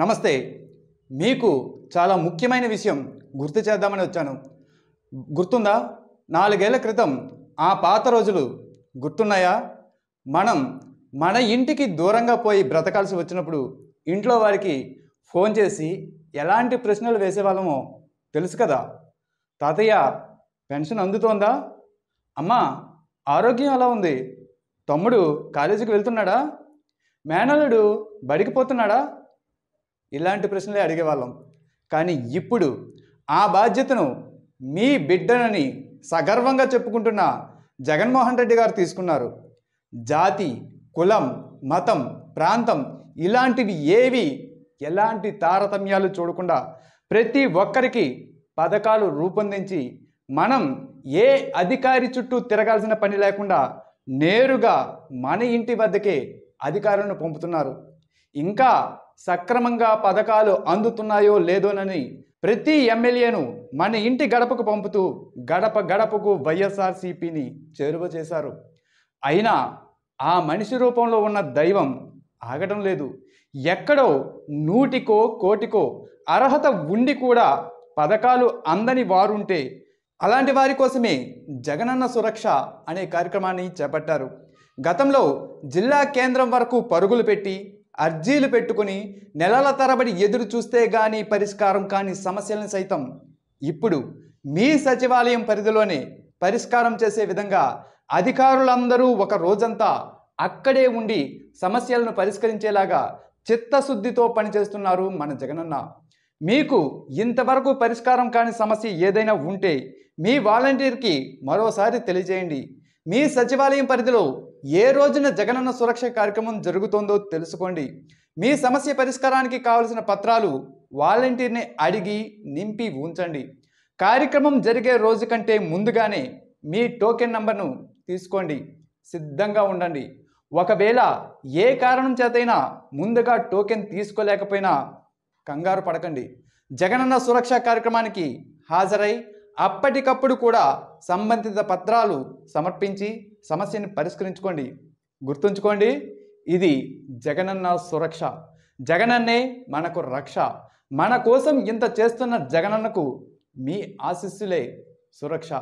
నమస్తే మీకు చాలా ముఖ్యమైన విషయం గుర్తు చేద్దామని వచ్చాను గుర్తుందా నాలుగేళ్ల క్రితం ఆ పాత రోజులు గుర్తున్నాయా మనం మన ఇంటికి దూరంగా పోయి బ్రతకాల్సి వచ్చినప్పుడు ఇంట్లో వారికి ఫోన్ చేసి ఎలాంటి ప్రశ్నలు వేసేవాళ్ళమో తెలుసు కదా తాతయ్య పెన్షన్ అందుతోందా అమ్మా ఆరోగ్యం ఎలా ఉంది తమ్ముడు కాలేజీకి వెళ్తున్నాడా మేనల్లుడు బడికి పోతున్నాడా ఇలాంటి ప్రశ్నలే అడిగేవాళ్ళం కానీ ఇప్పుడు ఆ బాధ్యతను మీ బిడ్డనని సగర్వంగా చెప్పుకుంటున్న జగన్మోహన్ రెడ్డి గారు తీసుకున్నారు జాతి కులం మతం ప్రాంతం ఇలాంటివి ఏవి ఎలాంటి తారతమ్యాలు చూడకుండా ప్రతి ఒక్కరికి పథకాలు రూపొందించి మనం ఏ అధికారి చుట్టూ తిరగాల్సిన పని లేకుండా నేరుగా మన ఇంటి వద్దకే అధికారులను పంపుతున్నారు ఇంకా సక్రమంగా పథకాలు అందుతున్నాయో లేదోనని ప్రతి ఎమ్మెల్యేను మన ఇంటి గడపకు పంపుతూ గడప గడపకు వైఎస్ఆర్సీపీని చేరువ చేశారు అయినా ఆ మనిషి రూపంలో ఉన్న దైవం ఆగడం లేదు ఎక్కడో నూటికో కోటికో అర్హత ఉండి కూడా పథకాలు అందని వారుంటే అలాంటి వారి కోసమే జగనన్న సురక్ష అనే కార్యక్రమాన్ని చేపట్టారు గతంలో జిల్లా కేంద్రం వరకు పరుగులు పెట్టి అర్జీలు పెట్టుకుని నెలల తరబడి ఎదురు చూస్తే కానీ పరిష్కారం కాని సమస్యలను సైతం ఇప్పుడు మీ సచివాలయం పరిధిలోనే పరిష్కారం చేసే విధంగా అధికారులందరూ ఒక రోజంతా అక్కడే ఉండి సమస్యలను పరిష్కరించేలాగా చిత్తశుద్ధితో పనిచేస్తున్నారు మన జగనన్న మీకు ఇంతవరకు పరిష్కారం కాని సమస్య ఏదైనా ఉంటే మీ వాలంటీర్కి మరోసారి తెలియజేయండి మీ సచివాలయం పరిధిలో ఏ రోజున జగనన్న సురక్ష కార్యక్రమం జరుగుతోందో తెలుసుకోండి మీ సమస్య పరిష్కారానికి కావలసిన పత్రాలు వాలంటీర్ని అడిగి నింపి ఉంచండి కార్యక్రమం జరిగే రోజు కంటే ముందుగానే మీ టోకెన్ నంబర్ను తీసుకోండి సిద్ధంగా ఉండండి ఒకవేళ ఏ కారణం చేతైనా ముందుగా టోకెన్ తీసుకోలేకపోయినా కంగారు పడకండి జగనన్న సురక్ష కార్యక్రమానికి హాజరై అప్పటికప్పుడు కూడా సంబంధిత పత్రాలు సమర్పించి సమస్యను పరిష్కరించుకోండి గుర్తుంచుకోండి ఇది జగనన్న సురక్ష జగనన్నే మనకు రక్ష మన కోసం ఇంత చేస్తున్న జగనన్నకు మీ ఆశిస్సులే సురక్ష